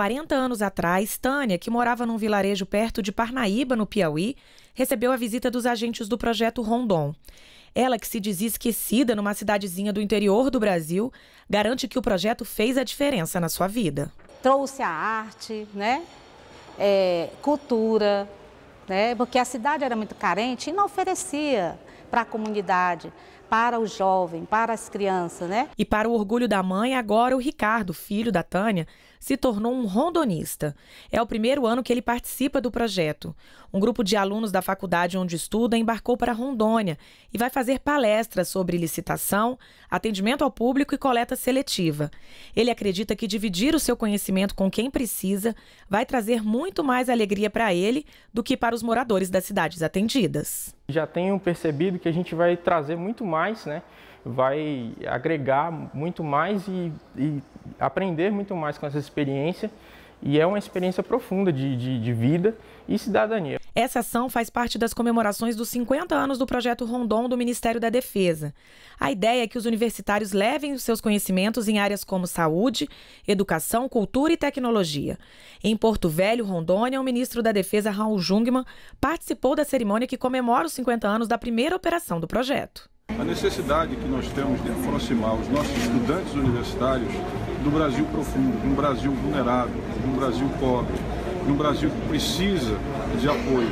40 anos atrás, Tânia, que morava num vilarejo perto de Parnaíba, no Piauí, recebeu a visita dos agentes do projeto Rondon. Ela, que se dizia esquecida numa cidadezinha do interior do Brasil, garante que o projeto fez a diferença na sua vida. Trouxe a arte, né? É, cultura, né? porque a cidade era muito carente e não oferecia para a comunidade, para o jovem, para as crianças. Né? E para o orgulho da mãe, agora o Ricardo, filho da Tânia, se tornou um rondonista. É o primeiro ano que ele participa do projeto. Um grupo de alunos da faculdade onde estuda embarcou para Rondônia e vai fazer palestras sobre licitação, atendimento ao público e coleta seletiva. Ele acredita que dividir o seu conhecimento com quem precisa vai trazer muito mais alegria para ele do que para os os moradores das cidades atendidas. Já tenho percebido que a gente vai trazer muito mais, né? vai agregar muito mais e, e aprender muito mais com essa experiência e é uma experiência profunda de, de, de, vida e cidadania. Essa ação faz parte das comemorações dos 50 anos do projeto Rondon do Ministério da Defesa. A ideia é que os universitários levem os seus conhecimentos em áreas como saúde, educação, cultura e tecnologia. Em Porto Velho, Rondônia, o ministro da Defesa, Raul Jungmann, participou da cerimônia que comemora os 50 anos da primeira operação do projeto. A necessidade que nós temos de aproximar os nossos estudantes universitários do Brasil profundo, de um Brasil vulnerável, de um Brasil pobre, de um Brasil que precisa de apoio.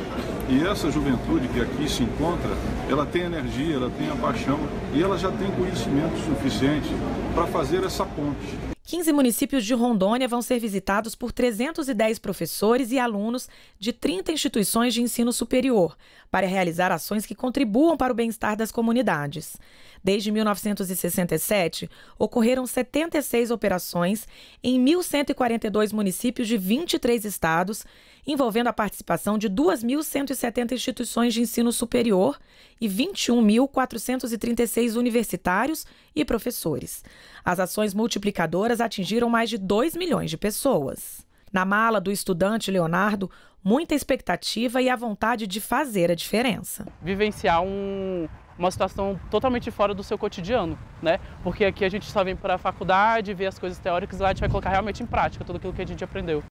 E essa juventude que aqui se encontra, ela tem energia, ela tem a paixão e ela já tem conhecimento suficiente para fazer essa ponte. 15 municípios de Rondônia vão ser visitados por 310 professores e alunos de 30 instituições de ensino superior para realizar ações que contribuam para o bem-estar das comunidades. Desde 1967, ocorreram 76 operações em 1.142 municípios de 23 estados, envolvendo a participação de 2.170 instituições de ensino superior e 21.436 universitários e professores. As ações multiplicadoras atingiram mais de 2 milhões de pessoas. Na mala do estudante Leonardo, muita expectativa e a vontade de fazer a diferença. Vivenciar um, uma situação totalmente fora do seu cotidiano, né? Porque aqui a gente só vem para a faculdade, vê as coisas teóricas e lá a gente vai colocar realmente em prática tudo aquilo que a gente aprendeu.